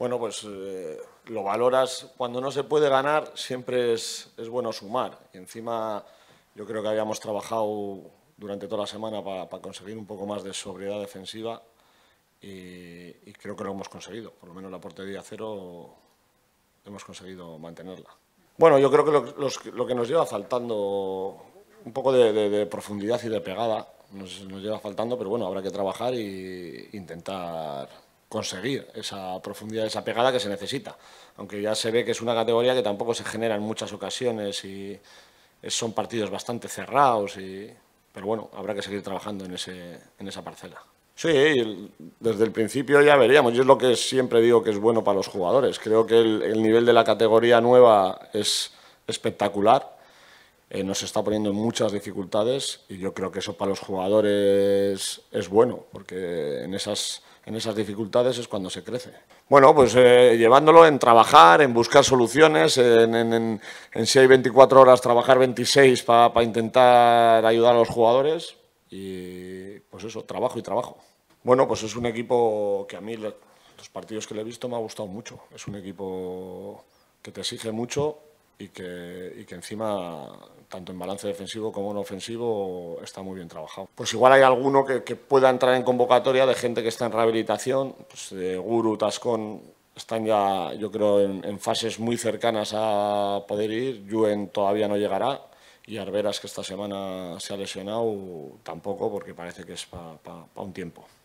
bueno, pues eh, lo valoras. Cuando no se puede ganar, siempre es, es, bueno sumar. Y encima, yo creo que habíamos trabajado durante toda la semana para conseguir un poco más de sobriedad defensiva y, creo que lo hemos conseguido. Por lo menos la portería cero hemos conseguido mantenerla. Bueno, yo creo que lo, que nos lleva faltando un poco de, profundidad y de pegada nos, nos lleva faltando, pero bueno, habrá que trabajar e intentar conseguir esa profundidad, esa pegada que se necesita. Aunque ya se ve que es una categoría que tampoco se genera en muchas ocasiones y son partidos bastante cerrados, y, pero bueno, habrá que seguir trabajando en, ese, en esa parcela. Sí, desde el principio ya veríamos, y es lo que siempre digo que es bueno para los jugadores. Creo que el nivel de la categoría nueva es espectacular eh, nos está poniendo en muchas dificultades y yo creo que eso para los jugadores es bueno, porque en esas, en esas dificultades es cuando se crece. Bueno, pues eh, llevándolo en trabajar, en buscar soluciones, en, si hay 24 horas, trabajar 26 para intentar ayudar a los jugadores y pues eso, trabajo y trabajo. Bueno, pues es un equipo que a mí los partidos que le he visto me ha gustado mucho. Es un equipo que te exige mucho y que, y que encima tanto en balance defensivo como en ofensivo, está muy bien trabajado. Pues igual hay alguno que, pueda entrar en convocatoria de gente que está en rehabilitación, pues eh, Guru, Tascón, están ya, yo creo, en, fases muy cercanas a poder ir. Yuen todavía no llegará y Arberas, que esta semana se ha lesionado, tampoco, porque parece que es para un tiempo.